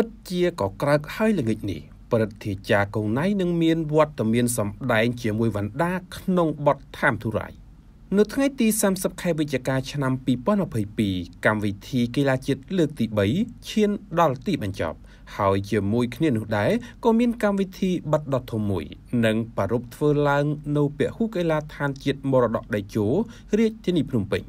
ពិតជាក៏ក្រើកហើយល្ងិចនេះព្រឹទ្ធាចារ្យកូនណៃនឹងមានវត្តមានសម្ដែងជាមួយវណ្ដាក្នុងបទថាមធុរាយនៅថ្ងៃទី30ខែវិច្ឆិកាឆ្នាំ2022កម្មវិធីកីឡាជាតិលើកទី3ឈានដល់ទីបញ្ចប់ហើយជាមួយគ្នានោះដែរក៏មានកម្មវិធីបិទដ៏ធំមួយនិងប្រារព្ធធ្វើឡើងនៅពហុកីឡាដ្ឋានជាតិមរតកដៃជោរាជធានីភ្នំពេញ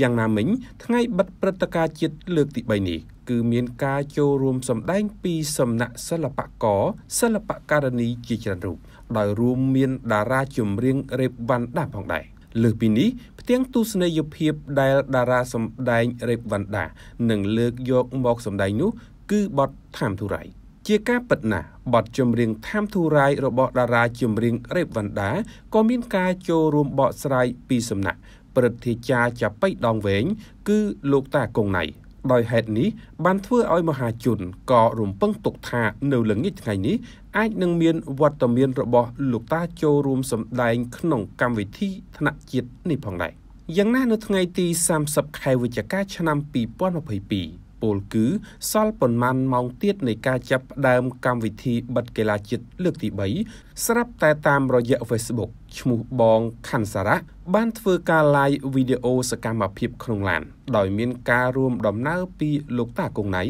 យ៉ាងណាមិញថ្ងៃបិទព្រឹត្តិការណ៍ជាតិលើកទី3នេះគឺមានការចូលរួម សម្ដែងពីសំណាក់សិល្បករសិល្បករនីជាច្រើនរូប ដោយរួមមានតារាចម្រៀងរ៉េបវ៉ាន់ដាផងដែរលើសពីនេះផ្ទាំងទស្សនីយភាពដែលតារា សម្ដែងរ៉េបវ៉ាន់ដានិងលើកយកមកសម្ដែងនោះគឺបទថាមធូរ៉ៃជាការពិតណាស់បទចម្រៀងថាមធូរ៉ៃរបស់តារាចម្រៀងរ៉េបវ៉ាន់ដាក៏មានការចូលរួមបកស្រាយពីសំណាក់ព្រឹទ្ធាចារ្យចាប៉ៃដងវែងគឺលោកតាកុងណៃដោយហេតុនេះបានធ្វើឲ្យមហាជនក៏រំពឹងទុកថានៅល្ងាចថ្ងៃនេះអាចនឹងមានវត្តមានរបស់លោកតាចូលរួមសម្ដែងក្នុងកម្មវិធីថ្នាក់ជាតិនេះផងដែរយ៉ាងណានៅថ្ងៃទី30ខែវិច្ឆិកាឆ្នាំ2022ពលគឺសល់ប៉ុន្មានម៉ោងទៀតនៃការចាប់ផ្ដើមកម្មវិធីបិទកីឡាជាតិលើកទី3ស្រាប់តែតាមរយៈ Facebook ឈ្មោះបងខាន់សារ៉ាបានធ្វើការ live វីដេអូសកម្មភាព ក្នុងឡាន ដោយមានការរួមដំណើរពីលោកតាគង់ណៃ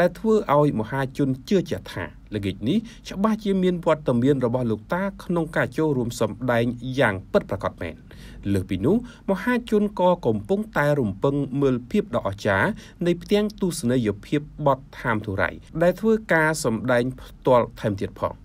ដែលធ្វើឲ្យមហាជនជឿជាក់ថាល្ងាចនេះច្បាស់ជាមានវត្តមានរបស់លោកតា ក្នុងការចូលរួមសម្ដែងយ៉ាងពិតប្រាកដមែនលើសពីនោះមហាជនក៏កំពុងតែរំពឹងមើលភាពដ៏អស្ចារ្យនៃផ្ទាំងទស្សនីយភាពបត់ហាមធុរៃដែលធ្វើការសម្ដែងផ្ទាល់ថែមទៀតផង